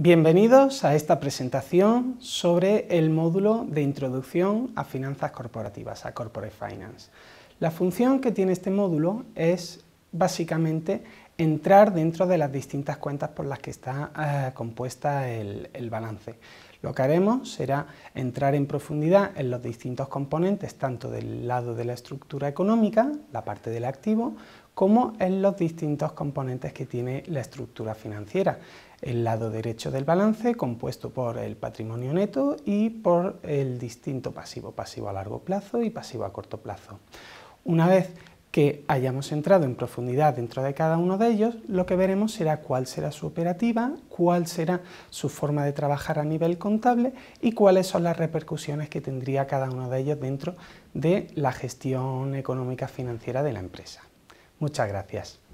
Bienvenidos a esta presentación sobre el módulo de Introducción a Finanzas Corporativas, a Corporate Finance. La función que tiene este módulo es básicamente entrar dentro de las distintas cuentas por las que está eh, compuesta el, el balance. Lo que haremos será entrar en profundidad en los distintos componentes, tanto del lado de la estructura económica, la parte del activo, como en los distintos componentes que tiene la estructura financiera. El lado derecho del balance, compuesto por el patrimonio neto y por el distinto pasivo, pasivo a largo plazo y pasivo a corto plazo. Una vez que hayamos entrado en profundidad dentro de cada uno de ellos, lo que veremos será cuál será su operativa, cuál será su forma de trabajar a nivel contable y cuáles son las repercusiones que tendría cada uno de ellos dentro de la gestión económica financiera de la empresa. Muchas gracias.